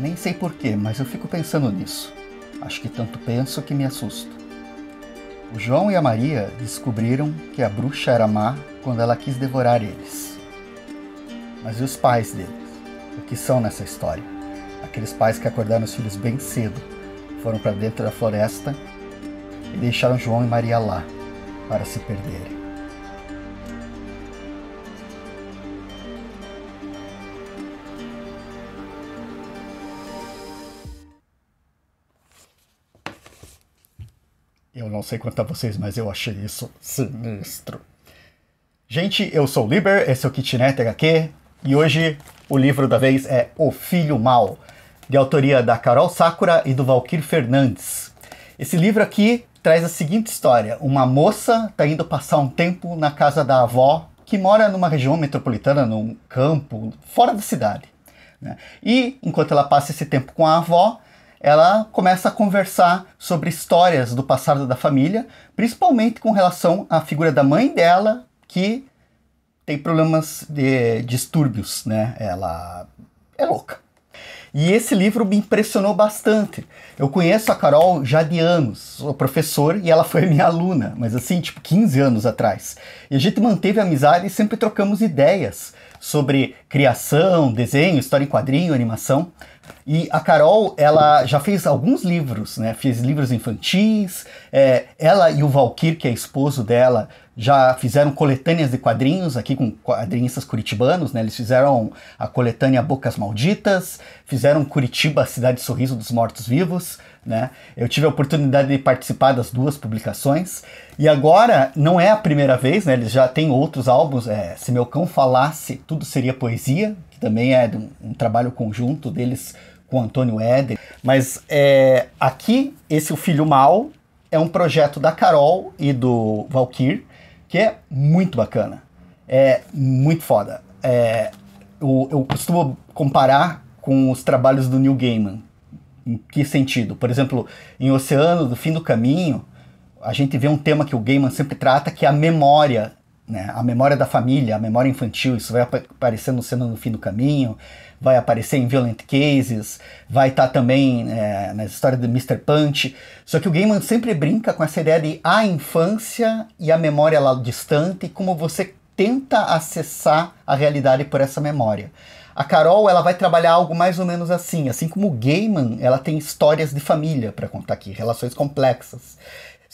Nem sei porquê, mas eu fico pensando nisso. Acho que tanto penso que me assusto. O João e a Maria descobriram que a bruxa era má quando ela quis devorar eles. Mas e os pais deles? O que são nessa história? Aqueles pais que acordaram os filhos bem cedo, foram para dentro da floresta e deixaram João e Maria lá para se perderem. Eu não sei quanto a vocês, mas eu achei isso sinistro. Gente, eu sou o Liber, esse é o Kitnet HQ, e hoje o livro da vez é O Filho Mal, de autoria da Carol Sakura e do Valquir Fernandes. Esse livro aqui traz a seguinte história: uma moça está indo passar um tempo na casa da avó, que mora numa região metropolitana, num campo, fora da cidade. Né? E enquanto ela passa esse tempo com a avó, ela começa a conversar sobre histórias do passado da família, principalmente com relação à figura da mãe dela, que tem problemas de distúrbios, né? Ela é louca. E esse livro me impressionou bastante. Eu conheço a Carol já de anos, sou professor e ela foi minha aluna, mas assim, tipo 15 anos atrás. E a gente manteve a amizade e sempre trocamos ideias sobre criação, desenho, história em quadrinho, animação. E a Carol, ela já fez alguns livros, né? Fez livros infantis. É, ela e o Valkyr, que é esposo dela, já fizeram coletâneas de quadrinhos aqui com quadrinistas curitibanos, né? Eles fizeram a coletânea Bocas Malditas, fizeram Curitiba, Cidade Sorriso dos Mortos Vivos, né? Eu tive a oportunidade de participar das duas publicações. E agora, não é a primeira vez, né? Eles já têm outros álbuns. É, Se Meu Cão Falasse, Tudo Seria Poesia, que também é um, um trabalho conjunto deles com Antônio Éder. Mas é, aqui, esse O Filho Mal é um projeto da Carol e do Valkyr que é muito bacana. É muito foda. É, eu, eu costumo comparar com os trabalhos do Neil Gaiman. Em que sentido? Por exemplo, em Oceano, do Fim do Caminho, a gente vê um tema que o Gaiman sempre trata, que é a memória né? A memória da família, a memória infantil, isso vai aparecer no Cena no Fim do Caminho, vai aparecer em Violent Cases, vai estar tá também é, na história do Mr. Punch. Só que o Gaiman sempre brinca com essa ideia de a infância e a memória lá distante, e como você tenta acessar a realidade por essa memória. A Carol ela vai trabalhar algo mais ou menos assim, assim como o Gaiman, ela tem histórias de família para contar aqui, relações complexas.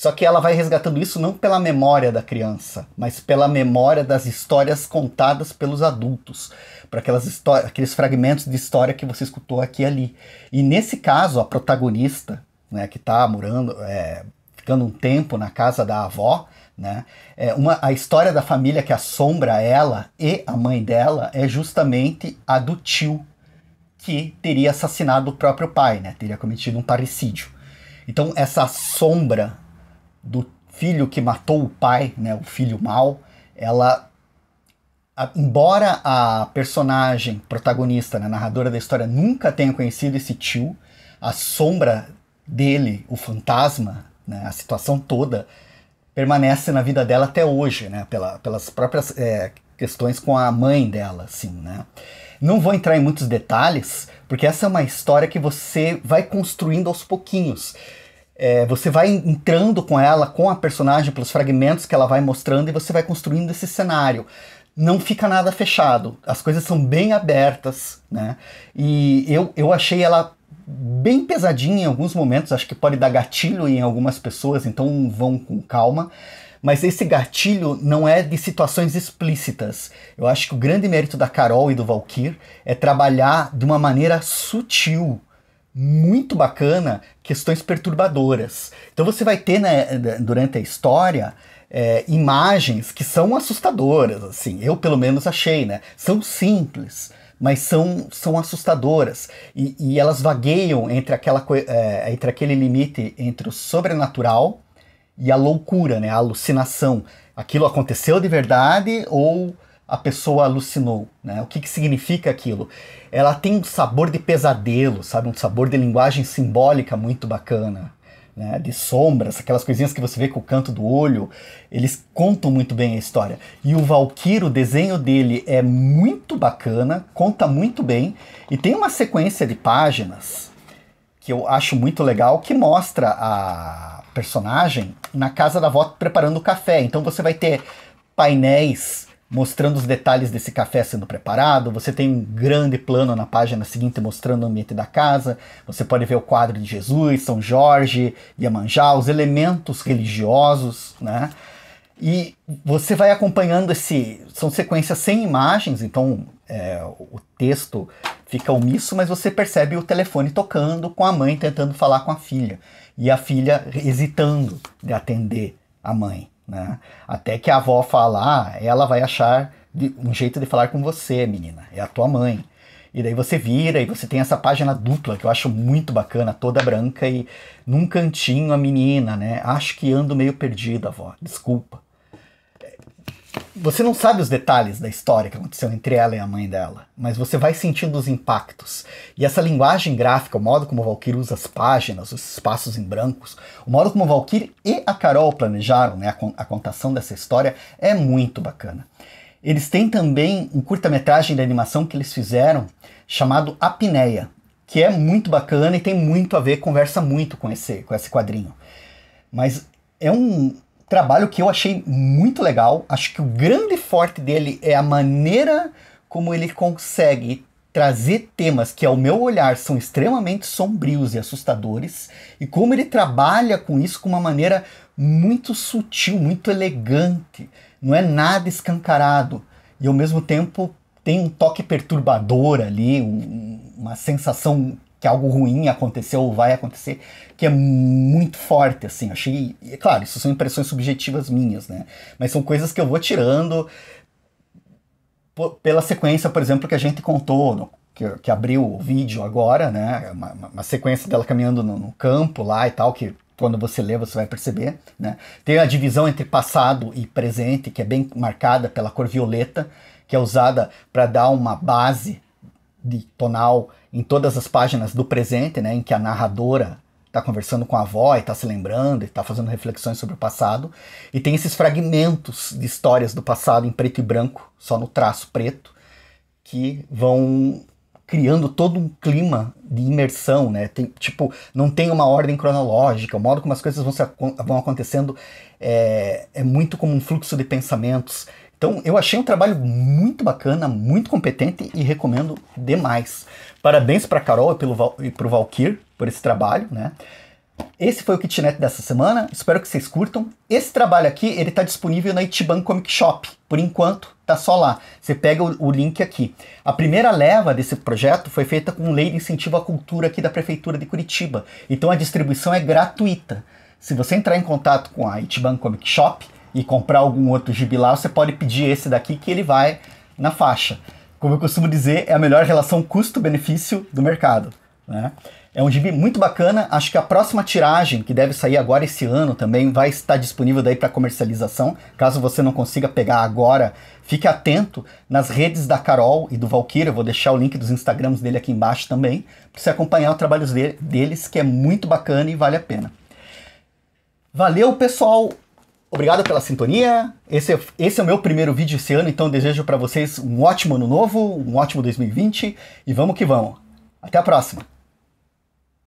Só que ela vai resgatando isso não pela memória da criança, mas pela memória das histórias contadas pelos adultos, para aquelas aqueles fragmentos de história que você escutou aqui e ali. E nesse caso, a protagonista, né, que está morando, é, ficando um tempo na casa da avó, né, é uma, a história da família que assombra ela e a mãe dela é justamente a do tio que teria assassinado o próprio pai, né, teria cometido um parricídio. Então essa sombra do filho que matou o pai, né, o filho mal, ela a, embora a personagem protagonista, né, a narradora da história nunca tenha conhecido esse tio, a sombra dele, o fantasma, né, a situação toda permanece na vida dela até hoje, né, pela, pelas próprias é, questões com a mãe dela, assim, né. Não vou entrar em muitos detalhes, porque essa é uma história que você vai construindo aos pouquinhos. É, você vai entrando com ela, com a personagem, pelos fragmentos que ela vai mostrando e você vai construindo esse cenário. Não fica nada fechado, as coisas são bem abertas, né? E eu, eu achei ela bem pesadinha em alguns momentos, acho que pode dar gatilho em algumas pessoas, então vão com calma. Mas esse gatilho não é de situações explícitas. Eu acho que o grande mérito da Carol e do Valkyr é trabalhar de uma maneira sutil muito bacana questões perturbadoras. Então você vai ter né, durante a história é, imagens que são assustadoras, assim. Eu pelo menos achei, né? São simples, mas são, são assustadoras. E, e elas vagueiam entre, aquela, é, entre aquele limite entre o sobrenatural e a loucura, né? A alucinação. Aquilo aconteceu de verdade ou a pessoa alucinou, né? O que, que significa aquilo? Ela tem um sabor de pesadelo, sabe? Um sabor de linguagem simbólica muito bacana, né? De sombras, aquelas coisinhas que você vê com o canto do olho, eles contam muito bem a história. E o Valkyrie, o desenho dele é muito bacana, conta muito bem e tem uma sequência de páginas que eu acho muito legal que mostra a personagem na casa da avó preparando o café. Então você vai ter painéis mostrando os detalhes desse café sendo preparado. Você tem um grande plano na página seguinte mostrando o ambiente da casa. Você pode ver o quadro de Jesus, São Jorge, Iemanjá, os elementos religiosos, né? E você vai acompanhando esse. São sequências sem imagens, então é, o texto fica omisso, mas você percebe o telefone tocando com a mãe tentando falar com a filha. E a filha hesitando de atender a mãe. Né? Até que a avó falar, ah, ela vai achar um jeito de falar com você, menina. É a tua mãe. E daí você vira e você tem essa página dupla que eu acho muito bacana, toda branca e num cantinho a menina, né? Acho que ando meio perdida, avó. Desculpa. Você não sabe os detalhes da história que aconteceu entre ela e a mãe dela, mas você vai sentindo os impactos. E essa linguagem gráfica, o modo como o Valkyrie usa as páginas, os espaços em brancos, o modo como o Valkyrie e a Carol planejaram né, a, con a contação dessa história é muito bacana. Eles têm também um curta-metragem de animação que eles fizeram chamado Apneia, que é muito bacana e tem muito a ver, conversa muito com esse, com esse quadrinho. Mas é um, Trabalho que eu achei muito legal. Acho que o grande forte dele é a maneira como ele consegue trazer temas que, ao meu olhar, são extremamente sombrios e assustadores, e como ele trabalha com isso com uma maneira muito sutil, muito elegante. Não é nada escancarado. E ao mesmo tempo tem um toque perturbador ali, um, uma sensação que algo ruim aconteceu ou vai acontecer, que é muito forte, assim. Achei. É claro, isso são impressões subjetivas minhas, né? Mas são coisas que eu vou tirando pela sequência, por exemplo, que a gente contou, no, que, que, abriu o vídeo agora, né? Uma, uma sequência dela caminhando no, no campo lá e tal, que quando você lê, você vai perceber. Né? Tem a divisão entre passado e presente, que é bem marcada pela cor violeta, que é usada para dar uma base de tonal em todas as páginas do presente, né, em que a narradora está conversando com a avó e está se lembrando e está fazendo reflexões sobre o passado. E tem esses fragmentos de histórias do passado em preto e branco, só no traço preto, que vão criando todo um clima de imersão, né? Tem, tipo, não tem uma ordem cronológica, o modo como as coisas vão, se, vão acontecendo é, é muito como um fluxo de pensamentos. Então eu achei um trabalho muito bacana, muito competente e recomendo demais. Parabéns para a Carol e para o Valkyr por esse trabalho, né? Esse foi o kitnet dessa semana, espero que vocês curtam. Esse trabalho aqui, ele está disponível na Itiban Comic Shop. Por enquanto, tá só lá. Você pega o, o link aqui. A primeira leva desse projeto foi feita com lei de incentivo à cultura aqui da prefeitura de Curitiba. Então a distribuição é gratuita. Se você entrar em contato com a Itiban Comic Shop, e comprar algum outro gibi lá, você pode pedir esse daqui que ele vai na faixa. Como eu costumo dizer, é a melhor relação custo-benefício do mercado. Né? É um gibi muito bacana. Acho que a próxima tiragem, que deve sair agora esse ano também, vai estar disponível daí para comercialização. Caso você não consiga pegar agora, fique atento nas redes da Carol e do Valkyrie. Eu vou deixar o link dos Instagrams dele aqui embaixo também, para você acompanhar o trabalho deles, que é muito bacana e vale a pena. Valeu, pessoal! Obrigado pela sintonia. Esse é, esse é o meu primeiro vídeo esse ano, então desejo para vocês um ótimo ano novo, um ótimo 2020 e vamos que vamos. Até a próxima!